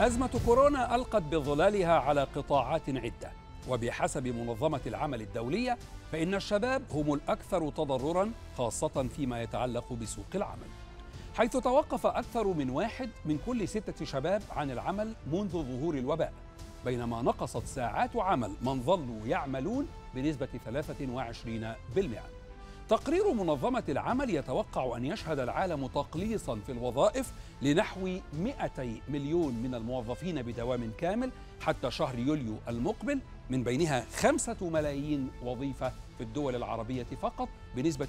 أزمة كورونا ألقت بظلالها على قطاعات عدة وبحسب منظمة العمل الدولية فإن الشباب هم الأكثر تضررا خاصة فيما يتعلق بسوق العمل حيث توقف أكثر من واحد من كل ستة شباب عن العمل منذ ظهور الوباء بينما نقصت ساعات عمل من ظلوا يعملون بنسبة 23% تقرير منظمة العمل يتوقع أن يشهد العالم تقليصا في الوظائف لنحو 200 مليون من الموظفين بدوام كامل حتى شهر يوليو المقبل من بينها خمسة ملايين وظيفة في الدول العربية فقط بنسبة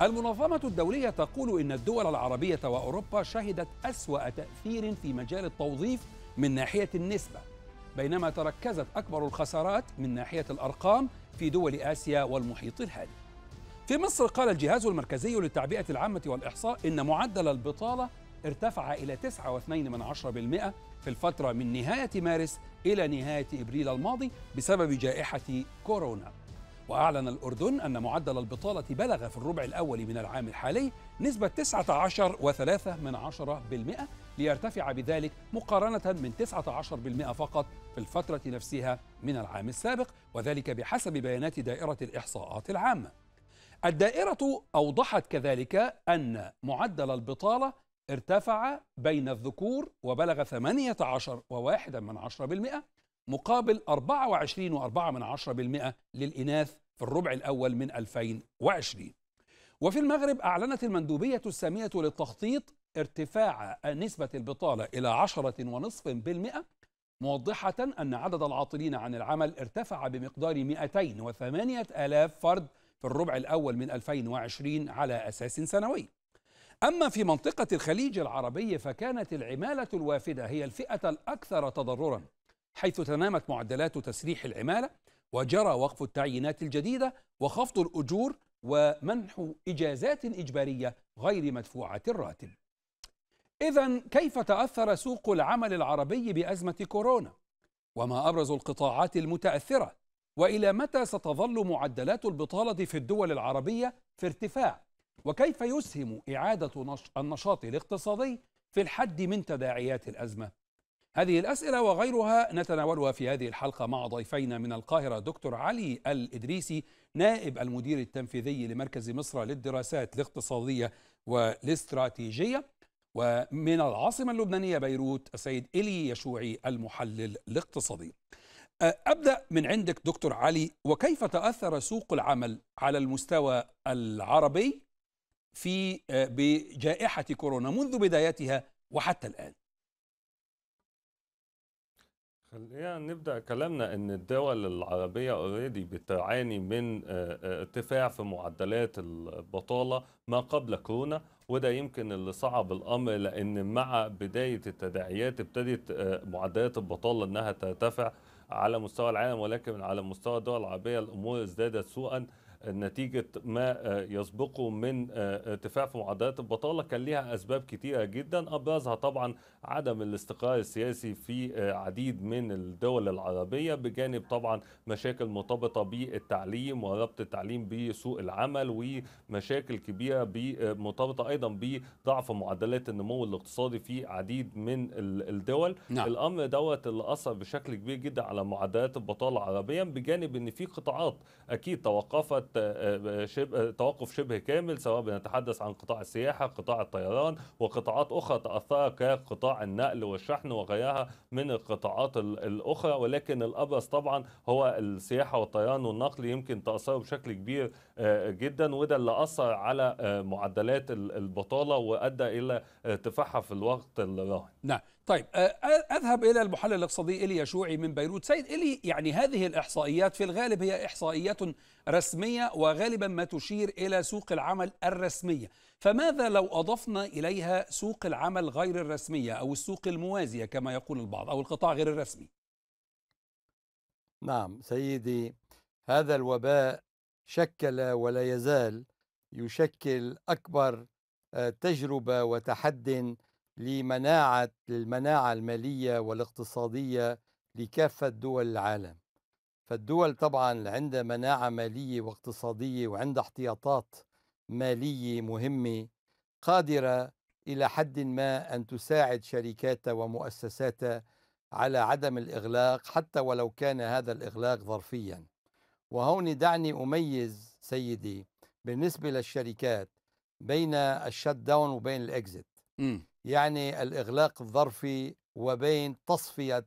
8.1% المنظمة الدولية تقول إن الدول العربية وأوروبا شهدت أسوأ تأثير في مجال التوظيف من ناحية النسبة بينما تركزت أكبر الخسارات من ناحية الأرقام في دول آسيا والمحيط الهادئ في مصر قال الجهاز المركزي للتعبئة العامة والإحصاء إن معدل البطالة ارتفع إلى 9.2% في الفترة من نهاية مارس إلى نهاية إبريل الماضي بسبب جائحة كورونا وأعلن الأردن أن معدل البطالة بلغ في الربع الأول من العام الحالي نسبة 19.3% ليرتفع بذلك مقارنة من 19% فقط في الفترة نفسها من العام السابق وذلك بحسب بيانات دائرة الإحصاءات العامة. الدائرة أوضحت كذلك أن معدل البطالة ارتفع بين الذكور وبلغ 18.1% مقابل 24.4% للإناث في الربع الأول من 2020 وفي المغرب أعلنت المندوبية السامية للتخطيط ارتفاع نسبة البطالة إلى عشرة ونصف بالمئة موضحة أن عدد العاطلين عن العمل ارتفع بمقدار 208 ألاف فرد في الربع الأول من 2020 على أساس سنوي أما في منطقة الخليج العربي فكانت العمالة الوافدة هي الفئة الأكثر تضررا حيث تنامت معدلات تسريح العمالة وجرى وقف التعيينات الجديدة وخفض الأجور ومنح إجازات إجبارية غير مدفوعة الراتب إذا كيف تأثر سوق العمل العربي بأزمة كورونا؟ وما أبرز القطاعات المتأثرة؟ وإلى متى ستظل معدلات البطالة في الدول العربية في ارتفاع؟ وكيف يسهم إعادة النشاط الاقتصادي في الحد من تداعيات الأزمة؟ هذه الأسئلة وغيرها نتناولها في هذه الحلقة مع ضيفينا من القاهرة دكتور علي الإدريسي نائب المدير التنفيذي لمركز مصر للدراسات الاقتصادية والاستراتيجية ومن العاصمة اللبنانية بيروت السيد إلي يشوعي المحلل الاقتصادي أه، أبدأ من عندك دكتور علي وكيف تأثر سوق العمل على المستوى العربي في أه، بجائحة كورونا منذ بدايتها وحتى الآن خلينا نبدا كلامنا ان الدول العربيه اوريدي بتعاني من أه، ارتفاع في معدلات البطاله ما قبل كورونا وده يمكن اللي صعب الامر لان مع بدايه التداعيات ابتدت آه، معدلات البطاله انها ترتفع على مستوى العالم ولكن على مستوى الدول العربيه الامور ازدادت سوءا نتيجة ما آه، يسبقه من آه، ارتفاع في معدلات البطالة كان ليها أسباب كتيرة جدا أبرزها طبعا عدم الاستقرار السياسي في آه، عديد من الدول العربية بجانب طبعا مشاكل مرتبطة بالتعليم وربط التعليم بسوق العمل ومشاكل كبيرة مرتبطة أيضا بضعف معدلات النمو الاقتصادي في عديد من الدول نعم. الأمر دوت اللي أثر بشكل كبير جدا على معدلات البطالة عربيا بجانب أن في قطاعات أكيد توقفت شبه توقف شبه كامل سواء بنتحدث عن قطاع السياحه، قطاع الطيران وقطاعات اخرى تاثرت كقطاع النقل والشحن وغيرها من القطاعات الاخرى ولكن الابرز طبعا هو السياحه والطيران والنقل يمكن تاثروا بشكل كبير آه، جدا وده اللي اثر على آه، معدلات البطاله وادى الى ارتفاعها في الوقت الراهن. نعم. طيب اذهب الى المحلل الاقتصادي الي يشوعي من بيروت سيد الي يعني هذه الاحصائيات في الغالب هي احصائيات رسميه وغالبا ما تشير الى سوق العمل الرسميه فماذا لو اضفنا اليها سوق العمل غير الرسميه او السوق الموازيه كما يقول البعض او القطاع غير الرسمي نعم سيدي هذا الوباء شكل ولا يزال يشكل اكبر تجربه وتحدي لمناعة المناعة المالية والاقتصادية لكافة دول العالم فالدول طبعا عندها مناعة مالية واقتصادية وعندها احتياطات مالية مهمة قادرة إلى حد ما أن تساعد شركاتها ومؤسساتها على عدم الإغلاق حتى ولو كان هذا الإغلاق ظرفيا وهون دعني أميز سيدي بالنسبة للشركات بين الشت داون وبين الإكزit إمم. يعني الإغلاق الظرفي وبين تصفية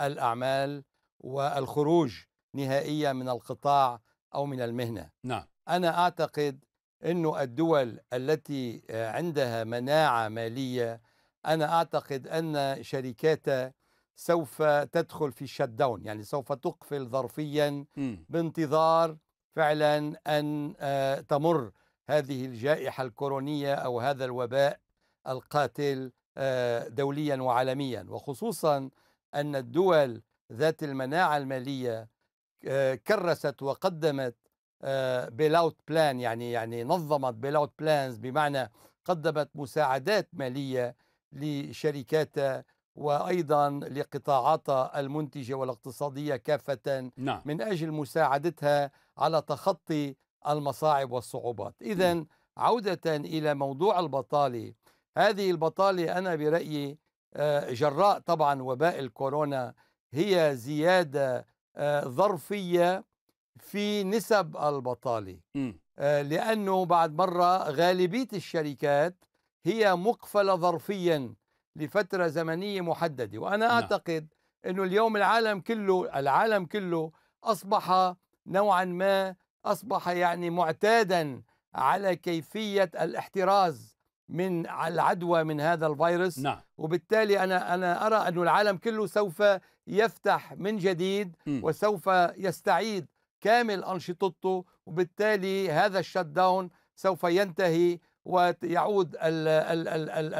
الأعمال والخروج نهائيا من القطاع أو من المهنة نعم. أنا أعتقد أن الدول التي آه، عندها مناعة مالية أنا أعتقد أن شركاتها سوف تدخل في شت داون يعني سوف تقفل ظرفيا بانتظار فعلا أن آه، تمر هذه الجائحة الكورونية أو هذا الوباء القاتل آه، دوليا وعالميا وخصوصا أن الدول ذات المناعة المالية آه، كرست وقدمت بيل اوت بلان يعني يعني نظمت بيل اوت بلانز بمعنى قدمت مساعدات ماليه لشركات وايضا لقطاعاتها المنتجه والاقتصاديه كافه نعم. من اجل مساعدتها على تخطي المصاعب والصعوبات نعم. اذا عوده الى موضوع البطاله هذه البطاله انا برايي آه، جراء طبعا وباء الكورونا هي زياده آه، ظرفيه في نسب البطاله إمم. آه، لانه بعد مره غالبيه الشركات هي مقفله ظرفيا لفتره زمنيه محدده وانا نعم. اعتقد انه اليوم العالم كله العالم كله اصبح نوعا ما اصبح يعني معتادا على كيفيه الاحتراز من العدوى من هذا الفيروس نعم. وبالتالي أنا, أنا أرى انه العالم كله سوف يفتح من جديد م. وسوف يستعيد كامل أنشطته وبالتالي هذا الشت داون سوف ينتهي ويعود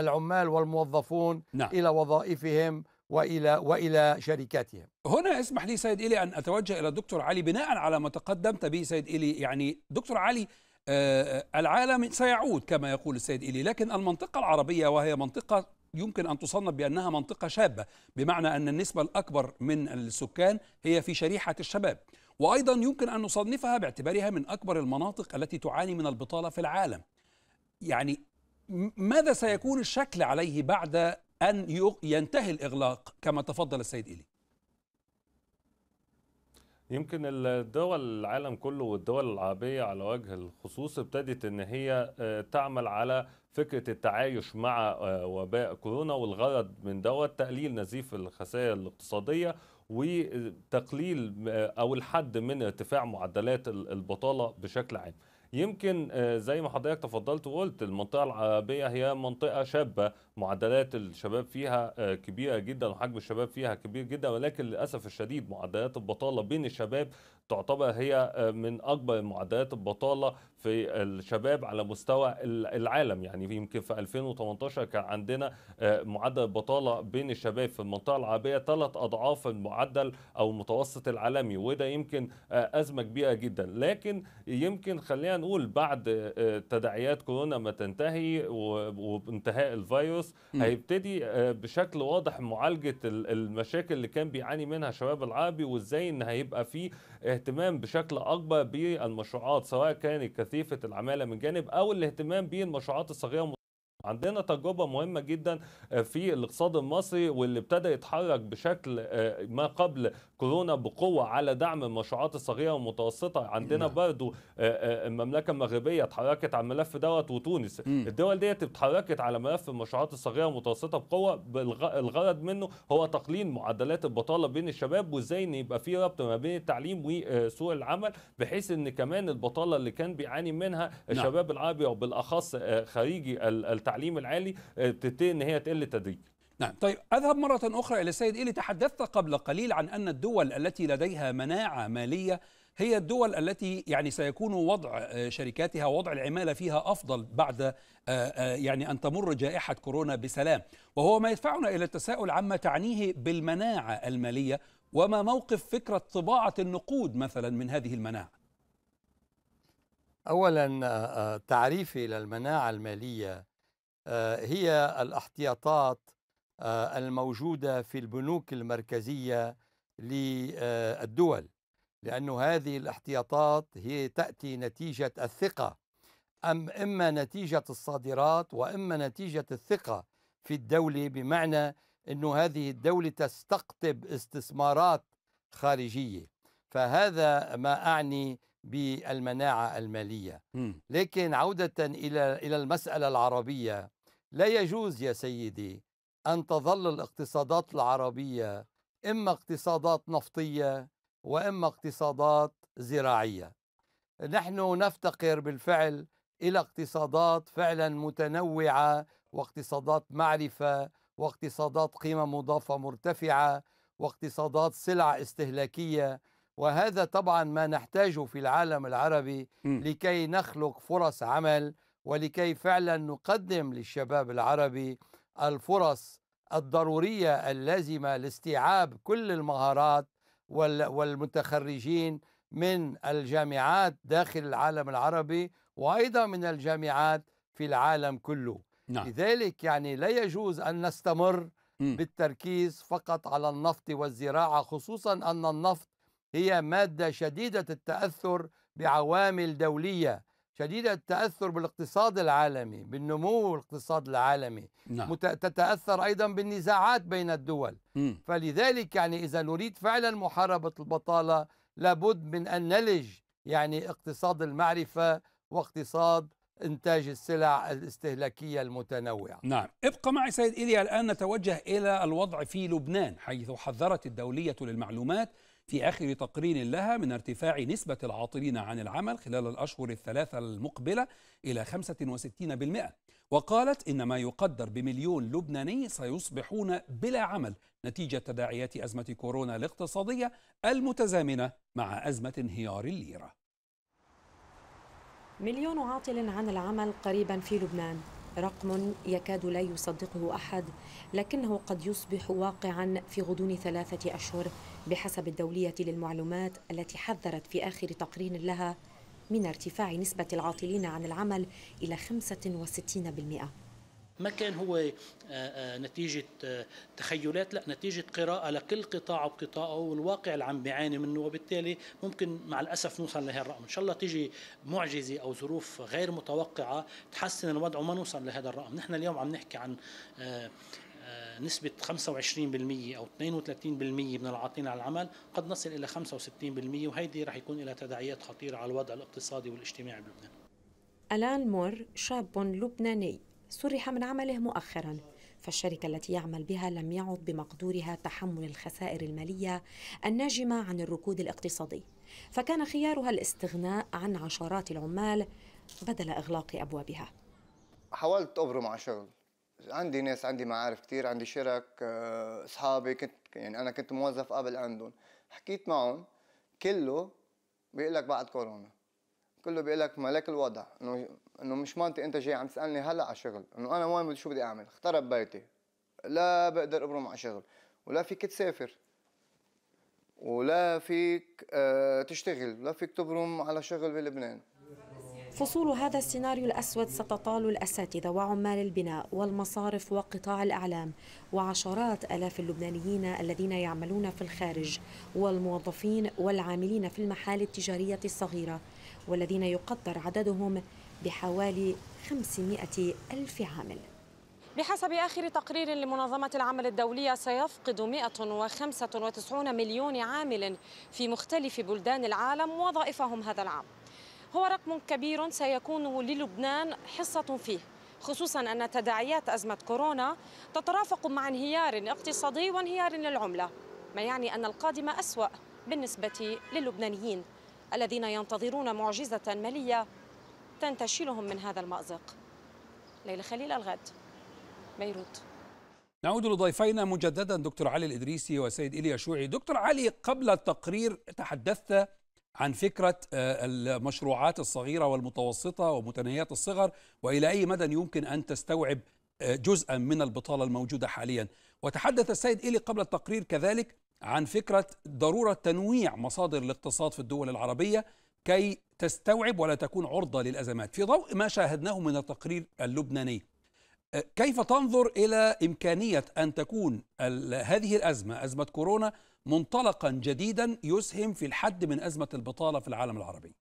العمال والموظفون نعم. إلى وظائفهم والى والى شركاتهم. هنا اسمح لي سيد الي ان اتوجه الى الدكتور علي بناء على ما تقدمت به سيد الي يعني دكتور علي آه، العالم سيعود كما يقول السيد إلي لكن المنطقة العربية وهي منطقة يمكن أن تصنف بأنها منطقة شابة بمعنى أن النسبة الأكبر من السكان هي في شريحة الشباب وأيضا يمكن أن نصنفها باعتبارها من أكبر المناطق التي تعاني من البطالة في العالم يعني ماذا سيكون الشكل عليه بعد أن ينتهي الإغلاق كما تفضل السيد إلي يمكن الدول العالم كله والدول العربية على وجه الخصوص ابتدت ان هي آه، تعمل على فكرة التعايش مع آه، وباء كورونا والغرض من دوت تقليل نزيف الخسائر الاقتصادية وتقليل آه، او الحد من ارتفاع معدلات البطالة بشكل عام. يمكن زي ما حضرتك تفضلت وقلت المنطقة العربية هي منطقة شابة معدلات الشباب فيها آه، كبيره جدا وحجم الشباب فيها كبير جدا ولكن للاسف الشديد معدلات البطاله بين الشباب تعتبر هي آه، من اكبر معدلات البطاله في الشباب على مستوى العالم يعني يمكن في 2018 كان عندنا آه، معدل البطاله بين الشباب في المنطقه العربيه ثلاث اضعاف المعدل او المتوسط العالمي وده يمكن ازمه كبيره جدا لكن يمكن خلينا نقول بعد تداعيات كورونا ما تنتهي وانتهاء الفيروس خالص هيبتدي آه، بشكل واضح معالجه المشاكل اللي كان بيعاني منها شباب العربي وازاي ان هيبقى فيه اهتمام بشكل اكبر بالمشروعات سواء كانت كثيفه العماله من جانب او الاهتمام بالمشروعات الصغيره عندنا تجربة مهمة جدا آه، في الاقتصاد المصري واللي ابتدى يتحرك بشكل آه، ما قبل كورونا بقوة على دعم المشروعات الصغيرة والمتوسطة عندنا نعم. برضو آه، المملكة المغربية اتحركت على الملف دوت وتونس الدول ديت اتحركت على ملف المشروعات الصغيرة والمتوسطة بقوة الغرض منه هو تقليل معدلات البطالة بين الشباب وازاي ان يبقى في ربط ما بين التعليم وسوق العمل بحيث ان كمان البطالة اللي كان بيعاني منها نعم. الشباب العربي وبالاخص خارجي التعليم التعليم العالي آه، تبتدي ان هي تقل تدريجيا نعم طيب أذهب مرة أخرى إلى السيد إيلي تحدثت قبل قليل عن أن الدول التي لديها مناعة مالية هي الدول التي يعني سيكون وضع آه، شركاتها وضع العمالة فيها أفضل بعد آه، يعني أن تمر جائحة كورونا بسلام وهو ما يدفعنا إلى التساؤل عما تعنيه بالمناعة المالية وما موقف فكرة طباعة النقود مثلا من هذه المناعة أولا تعريفي للمناعة المالية آه، هي الاحتياطات آه، الموجودة في البنوك المركزية للدول آه، لأن هذه الاحتياطات هي تأتي نتيجة الثقة أم إما نتيجة الصادرات وإما نتيجة الثقة في الدولة بمعنى أن هذه الدولة تستقطب استثمارات خارجية فهذا ما أعني بالمناعة المالية لكن عودة إلى إلى المسألة العربية لا يجوز يا سيدي أن تظل الاقتصادات العربية إما اقتصادات نفطية وإما اقتصادات زراعية نحن نفتقر بالفعل إلى اقتصادات فعلا متنوعة واقتصادات معرفة واقتصادات قيمة مضافة مرتفعة واقتصادات سلع استهلاكية وهذا طبعا ما نحتاجه في العالم العربي لكي نخلق فرص عمل ولكي فعلا نقدم للشباب العربي الفرص الضرورية اللازمة لاستيعاب كل المهارات والمتخرجين من الجامعات داخل العالم العربي وأيضا من الجامعات في العالم كله نعم. لذلك يعني لا يجوز أن نستمر م. بالتركيز فقط على النفط والزراعة خصوصا أن النفط هي مادة شديدة التأثر بعوامل دولية شديدة التأثر بالاقتصاد العالمي بالنمو الاقتصاد العالمي نعم. تتأثر أيضا بالنزاعات بين الدول م. فلذلك يعني إذا نريد فعلا محاربة البطالة لابد من أن نلج يعني اقتصاد المعرفة واقتصاد إنتاج السلع الاستهلاكية المتنوعة نعم ابقى معي سيد إيليا الآن نتوجه إلى الوضع في لبنان حيث حذرت الدولية للمعلومات في آخر تقرير لها من ارتفاع نسبة العاطلين عن العمل خلال الأشهر الثلاثة المقبلة إلى 65% وقالت إن ما يقدر بمليون لبناني سيصبحون بلا عمل نتيجة تداعيات أزمة كورونا الاقتصادية المتزامنة مع أزمة انهيار الليرة مليون عاطل عن العمل قريبا في لبنان رقم يكاد لا يصدقه أحد لكنه قد يصبح واقعا في غضون ثلاثة أشهر بحسب الدولية للمعلومات التي حذرت في آخر تقرير لها من ارتفاع نسبة العاطلين عن العمل إلى 65% ما كان هو آه، آه، نتيجة آه، تخيلات لا نتيجة قراءة لكل قطاع بقطاعه والواقع اللي عم بيعاني منه وبالتالي ممكن مع الأسف نوصل لهذا الرقم إن شاء الله تيجي معجزة أو ظروف غير متوقعة تحسن الوضع وما نوصل لهذا الرقم نحن اليوم عم نحكي عن آه، نسبة 25% أو 32% من العاطلين على العمل قد نصل إلى 65% وهيدي رح يكون لها تداعيات خطيرة على الوضع الاقتصادي والاجتماعي بلبنان ألان مور شاب لبناني سرح من عمله مؤخرا فالشركة التي يعمل بها لم يعد بمقدورها تحمل الخسائر المالية الناجمة عن الركود الاقتصادي فكان خيارها الاستغناء عن عشرات العمال بدل إغلاق أبوابها حاولت أبرم على شغل عندي ناس عندي معارف كثير عندي شرك آه، اصحابي كنت يعني انا كنت موظف قبل عندهم حكيت معهم كله بيقول لك بعد كورونا كله بيقول لك ملاك الوضع انه انه مش مانتي انت جاي عم تسالني هلا على شغل انه انا وين شو بدي اعمل اخترب بيتي لا بقدر ابرم على شغل ولا فيك تسافر ولا فيك آه، تشتغل ولا فيك تبرم على شغل بلبنان فصول هذا السيناريو الأسود ستطال الأساتذة وعمال البناء والمصارف وقطاع الأعلام وعشرات ألاف اللبنانيين الذين يعملون في الخارج والموظفين والعاملين في المحال التجارية الصغيرة والذين يقدر عددهم بحوالي 500 ألف عامل بحسب آخر تقرير لمنظمة العمل الدولية سيفقد 195 مليون عامل في مختلف بلدان العالم وظائفهم هذا العام هو رقم كبير سيكون للبنان حصة فيه خصوصا أن تداعيات أزمة كورونا تترافق مع انهيار اقتصادي وانهيار للعملة ما يعني أن القادمة أسوأ بالنسبة للبنانيين الذين ينتظرون معجزة مالية تنتشلهم من هذا المأزق ليلى خليل الغد بيروت نعود لضيفينا مجددا دكتور علي الإدريسي وسيد إيليا شوعي دكتور علي قبل التقرير تحدثت عن فكرة آه، المشروعات الصغيرة والمتوسطة ومتناهيات الصغر وإلى أي مدى يمكن أن تستوعب آه، جزءا من البطالة الموجودة حاليا وتحدث السيد إيلي قبل التقرير كذلك عن فكرة ضرورة تنويع مصادر الاقتصاد في الدول العربية كي تستوعب ولا تكون عرضة للأزمات في ضوء ما شاهدناه من التقرير اللبناني آه، كيف تنظر إلى إمكانية أن تكون هذه الأزمة أزمة كورونا منطلقا جديدا يسهم في الحد من أزمة البطالة في العالم العربي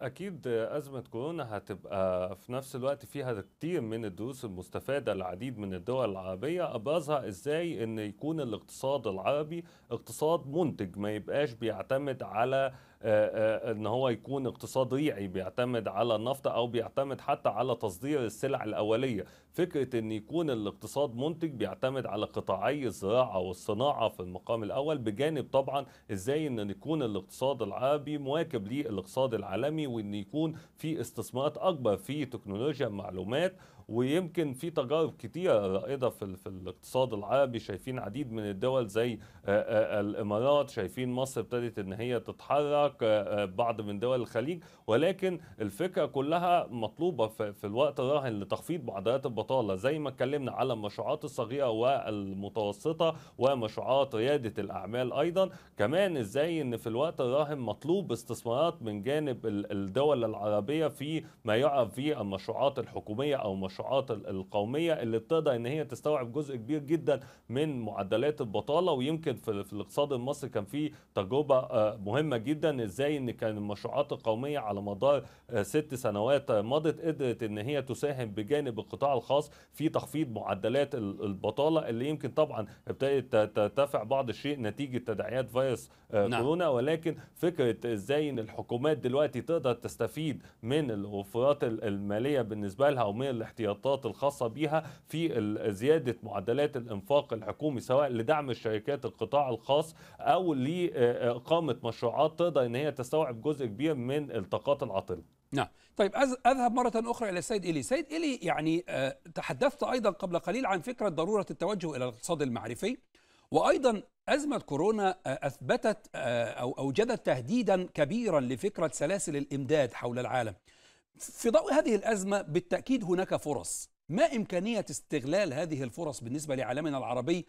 اكيد ازمه كورونا هتبقى في نفس الوقت فيها كتير من الدروس المستفاده لعديد من الدول العربيه ابرزها ازاي ان يكون الاقتصاد العربي اقتصاد منتج ما يبقاش بيعتمد على آه، آه، ان هو يكون اقتصاد ريعي بيعتمد على النفط او بيعتمد حتى على تصدير السلع الاوليه فكره ان يكون الاقتصاد منتج بيعتمد على قطاعي الزراعه والصناعه في المقام الاول بجانب طبعا ازاي ان يكون الاقتصاد العربي مواكب للاقتصاد العالمي وان يكون في استثمارات اكبر في تكنولوجيا المعلومات ويمكن في تجارب كتيرة رائدة في, في الاقتصاد العربي شايفين عديد من الدول زي آه، الإمارات شايفين مصر ابتدت إن هي تتحرك انطلاق آه، آه، بعض من دول الخليج ولكن الفكره كلها مطلوبه في الوقت الراهن لتخفيض معدلات البطاله زي ما اتكلمنا على المشروعات الصغيره والمتوسطه ومشروعات رياده الاعمال ايضا كمان ازاي ان في الوقت الراهن مطلوب استثمارات من جانب الدول العربيه في ما يعرف في المشروعات الحكوميه او المشروعات القوميه اللي بتقدر ان هي تستوعب جزء كبير جدا من معدلات البطاله ويمكن في الاقتصاد المصري كان في تجربه آه، مهمه جدا ازاي ان كان المشروعات القوميه على مدار آه، ست سنوات آه، مضت قدرت ان هي تساهم بجانب القطاع الخاص في تخفيض معدلات البطاله اللي يمكن طبعا ابتدت ترتفع بعض الشيء نتيجه تداعيات فيروس آه، نعم. كورونا ولكن فكره ازاي ان الحكومات دلوقتي تقدر تستفيد من الوفرات الماليه بالنسبه لها ومن الاحتياطات الخاصه بيها في زياده معدلات الانفاق الحكومي سواء لدعم الشركات القطاع الخاص او لاقامه مشروعات تقدر ان هي تستوعب جزء كبير من الطاقات العاطله نعم طيب اذهب مره اخرى الى السيد الي السيد الي يعني آه، تحدثت ايضا قبل قليل عن فكره ضروره التوجه الى الاقتصاد المعرفي وايضا ازمه كورونا آه، اثبتت آه، او اوجدت تهديدا كبيرا لفكره سلاسل الامداد حول العالم في ضوء هذه الازمه بالتاكيد هناك فرص ما امكانيه استغلال هذه الفرص بالنسبه لعالمنا العربي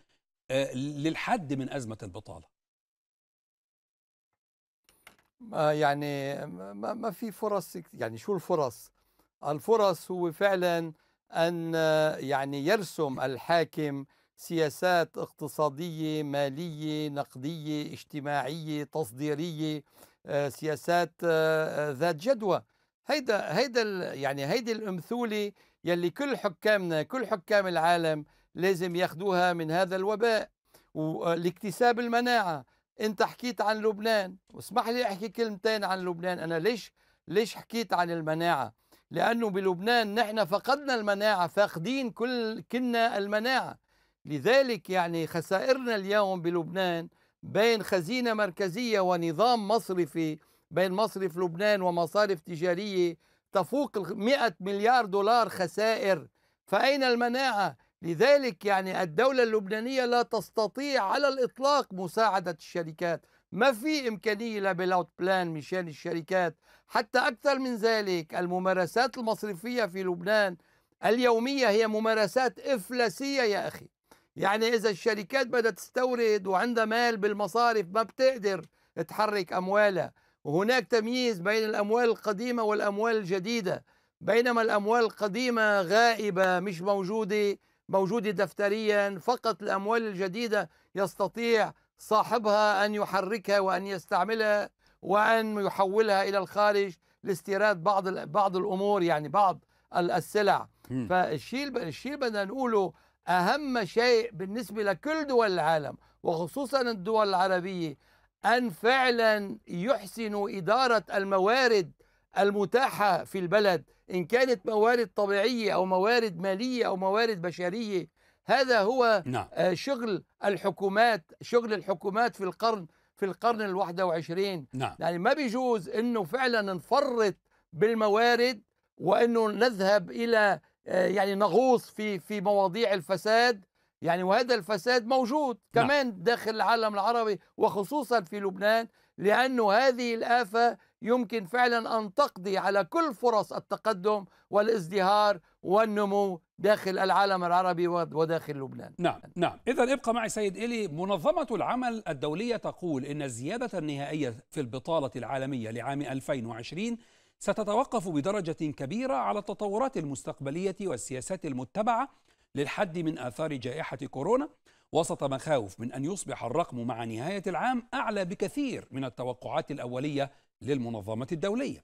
للحد من ازمه البطاله ما يعني ما, ما في فرص يعني شو الفرص الفرص هو فعلا أن يعني يرسم الحاكم سياسات اقتصادية مالية نقدية اجتماعية تصديرية آه، سياسات آه، ذات جدوى هيدا هيدا يعني هيدي الامثوله يلي كل حكامنا كل حكام العالم لازم ياخذوها من هذا الوباء والاكتساب آه، المناعه انت حكيت عن لبنان واسمح لي احكي كلمتين عن لبنان انا ليش ليش حكيت عن المناعه لانه بلبنان نحن فقدنا المناعه فاقدين كل كنا المناعه لذلك يعني خسائرنا اليوم بلبنان بين خزينه مركزيه ونظام مصرفي بين مصرف لبنان ومصارف تجاريه تفوق 100 مليار دولار خسائر فاين المناعه لذلك يعني الدولة اللبنانية لا تستطيع على الإطلاق مساعدة الشركات ما في إمكانية لبلاوت بلان مشان الشركات حتى أكثر من ذلك الممارسات المصرفية في لبنان اليومية هي ممارسات إفلاسية يا أخي يعني إذا الشركات بدأت تستورد وعندها مال بالمصارف ما بتقدر تحرك أموالها وهناك تمييز بين الأموال القديمة والأموال الجديدة بينما الأموال القديمة غائبة مش موجودة موجودة دفتريا فقط الأموال الجديدة يستطيع صاحبها أن يحركها وأن يستعملها وأن يحولها إلى الخارج لاستيراد بعض بعض الأمور يعني بعض السلع فالشيء الشيء بدنا نقوله أهم شيء بالنسبة لكل دول العالم وخصوصا الدول العربية أن فعلا يحسنوا إدارة الموارد المتاحة في البلد إن كانت موارد طبيعية أو موارد مالية أو موارد بشرية هذا هو نعم. آه، شغل الحكومات شغل الحكومات في القرن في القرن ال وعشرين نعم. يعني ما بيجوز أنه فعلا نفرط بالموارد وأنه نذهب إلى آه، يعني نغوص في في مواضيع الفساد يعني وهذا الفساد موجود نعم. كمان نعم. داخل العالم العربي وخصوصا في لبنان لأنه هذه الآفة يمكن فعلا أن تقضي على كل فرص التقدم والازدهار والنمو داخل العالم العربي وداخل لبنان نعم نعم إذا ابقى معي سيد إلي منظمة العمل الدولية تقول إن الزيادة النهائية في البطالة العالمية لعام 2020 ستتوقف بدرجة كبيرة على التطورات المستقبلية والسياسات المتبعة للحد من آثار جائحة كورونا وسط مخاوف من أن يصبح الرقم مع نهاية العام أعلى بكثير من التوقعات الأولية للمنظمة الدولية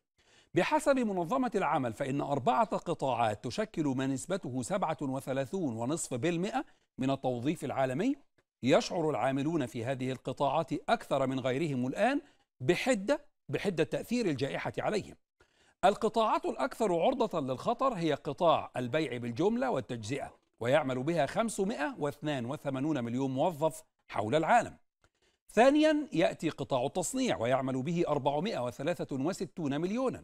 بحسب منظمة العمل فإن أربعة قطاعات تشكل ما نسبته 37.5% من التوظيف العالمي يشعر العاملون في هذه القطاعات أكثر من غيرهم الآن بحدة بحدة تأثير الجائحة عليهم القطاعات الأكثر عرضة للخطر هي قطاع البيع بالجملة والتجزئة ويعمل بها 582 مليون موظف حول العالم ثانيا يأتي قطاع التصنيع ويعمل به 463 مليونا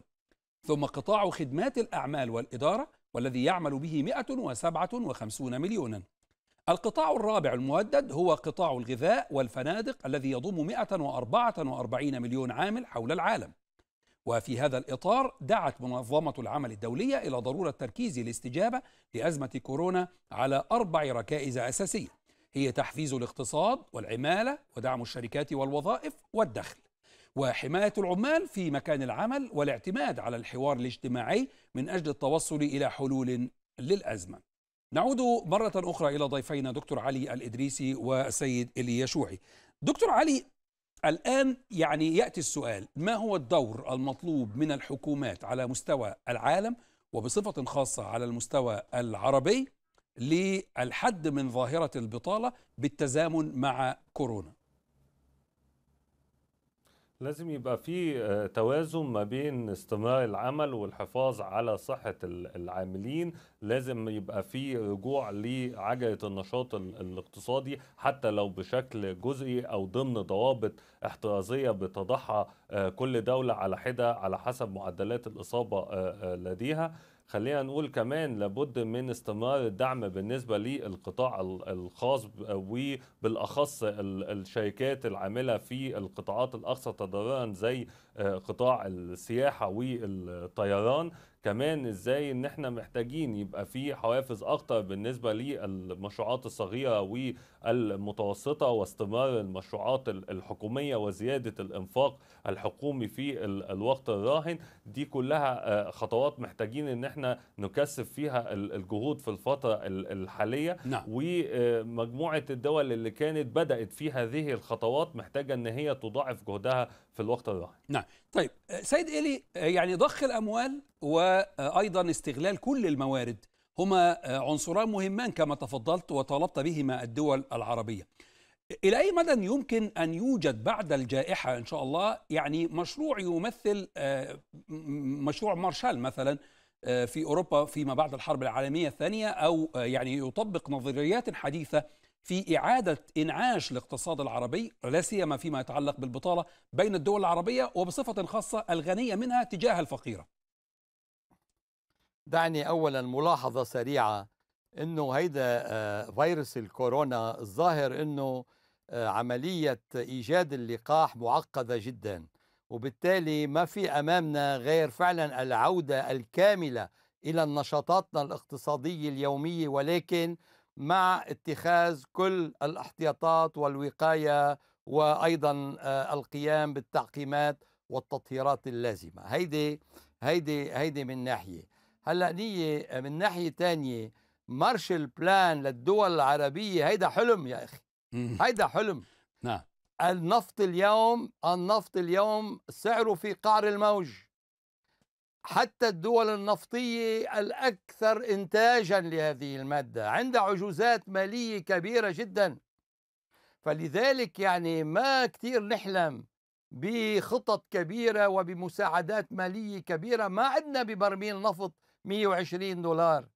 ثم قطاع خدمات الأعمال والإدارة والذي يعمل به 157 مليونا القطاع الرابع المهدد هو قطاع الغذاء والفنادق الذي يضم 144 مليون عامل حول العالم وفي هذا الإطار دعت منظمة العمل الدولية إلى ضرورة تركيز الاستجابة لأزمة كورونا على أربع ركائز أساسية هي تحفيز الاقتصاد والعمالة ودعم الشركات والوظائف والدخل وحماية العمال في مكان العمل والاعتماد على الحوار الاجتماعي من أجل التوصل إلى حلول للأزمة نعود مرة أخرى إلى ضيفينا دكتور علي الإدريسي والسيد إلي يشوعي دكتور علي الآن يعني يأتي السؤال ما هو الدور المطلوب من الحكومات على مستوى العالم وبصفة خاصة على المستوى العربي للحد من ظاهرة البطالة بالتزامن مع كورونا لازم يبقى في آه، توازن ما بين استمرار العمل والحفاظ على صحة العاملين لازم يبقى في رجوع لعجلة النشاط الاقتصادي حتى لو بشكل جزئي أو ضمن ضوابط احترازية بتضعها آه، كل دولة على حدة على حسب معدلات الإصابة آه، لديها خلينا نقول كمان لابد من استمرار الدعم بالنسبة للقطاع الخاص وبالأخص الشركات العاملة في القطاعات الأكثر تضررا زي آه، قطاع السياحة والطيران كمان ازاي ان احنا محتاجين يبقى في حوافز اكتر بالنسبه للمشروعات الصغيره والمتوسطه واستمرار المشروعات الحكوميه وزياده الانفاق الحكومي في الوقت الراهن دي كلها آه، خطوات محتاجين ان احنا نكثف فيها الجهود في الفتره الحاليه نعم. ومجموعه آه، الدول اللي كانت بدات في هذه الخطوات محتاجه ان هي تضاعف جهدها في الوقت الراهن نعم طيب آه، سيد إلي آه، يعني ضخ الأموال وأيضا آه، استغلال كل الموارد هما عنصران مهمان كما تفضلت وطالبت بهما الدول العربية إلى أي مدى يمكن أن يوجد بعد الجائحة إن شاء الله يعني مشروع يمثل مشروع مارشال مثلا في أوروبا فيما بعد الحرب العالمية الثانية أو يعني يطبق نظريات حديثة في إعادة إنعاش الاقتصاد العربي لا سيما فيما يتعلق بالبطالة بين الدول العربية وبصفة خاصة الغنية منها تجاه الفقيرة دعني أولا ملاحظة سريعة أنه هيدا آه، فيروس الكورونا الظاهر أنه آه، عملية إيجاد اللقاح معقدة جدا وبالتالي ما في أمامنا غير فعلا العودة الكاملة إلى نشاطاتنا الاقتصادية اليومية ولكن مع اتخاذ كل الاحتياطات والوقايه وايضا آه، القيام بالتعقيمات والتطهيرات اللازمه هيدي هيدي هيدي من ناحيه هلا نيه آه، من ناحيه تانية مارشال بلان للدول العربيه هيدا حلم يا اخي هيدا حلم نعم النفط اليوم النفط اليوم سعره في قعر الموج حتى الدول النفطية الأكثر إنتاجا لهذه المادة عند عجوزات مالية كبيرة جدا فلذلك يعني ما كثير نحلم بخطط كبيرة وبمساعدات مالية كبيرة ما عندنا ببرميل نفط 120 دولار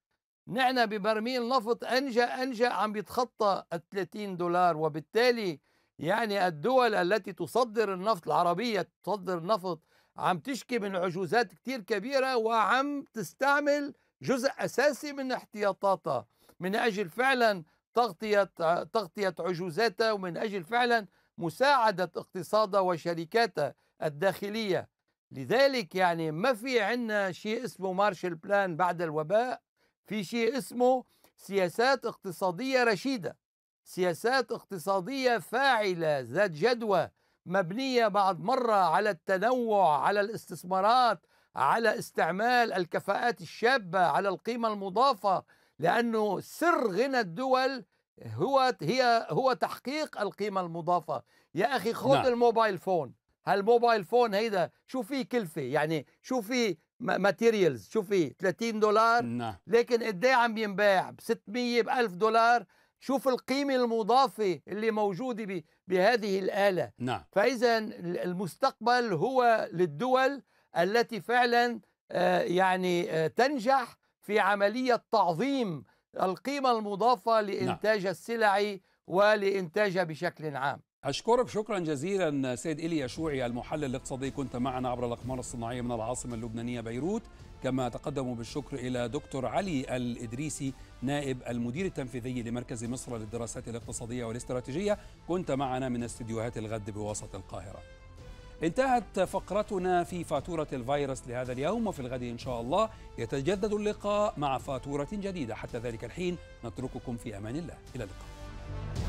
نحن ببرميل نفط أنجا أنجا عم بيتخطى ال 30 دولار وبالتالي يعني الدول التي تصدر النفط العربية تصدر النفط عم تشكي من عجوزات كتير كبيرة وعم تستعمل جزء أساسي من احتياطاتها من أجل فعلا تغطية تغطية عجوزاتها ومن أجل فعلا مساعدة اقتصادها وشركاتها الداخلية لذلك يعني ما في عندنا شيء اسمه مارشال بلان بعد الوباء في شيء اسمه سياسات اقتصادية رشيدة سياسات اقتصادية فاعلة ذات جدوى مبنيه بعد مره على التنوع على الاستثمارات على استعمال الكفاءات الشابه على القيمه المضافه لانه سر غنى الدول هو هي هو تحقيق القيمه المضافه يا اخي خذ نعم. الموبايل فون هالموبايل فون هيدا شو فيه كلفه يعني شو فيه ماتيريالز شو فيه 30 دولار نعم. لكن قد إيه عم ينباع ب 600 ب 1000 دولار شوف القيمه المضافه اللي موجوده بهذه الآلة نعم. فإذا المستقبل هو للدول التي فعلا آه، يعني آه، تنجح في عملية تعظيم القيمة المضافة نعم. لإنتاج نعم. السلع ولإنتاجها بشكل عام أشكرك شكرا جزيلا سيد إيليا شوعي المحلل الاقتصادي كنت معنا عبر الأقمار الصناعية من العاصمة اللبنانية بيروت كما تقدموا بالشكر إلى دكتور علي الإدريسي نائب المدير التنفيذي لمركز مصر للدراسات الاقتصادية والاستراتيجية كنت معنا من استديوهات الغد بوسط القاهرة انتهت فقرتنا في فاتورة الفيروس لهذا اليوم وفي الغد إن شاء الله يتجدد اللقاء مع فاتورة جديدة حتى ذلك الحين نترككم في أمان الله إلى اللقاء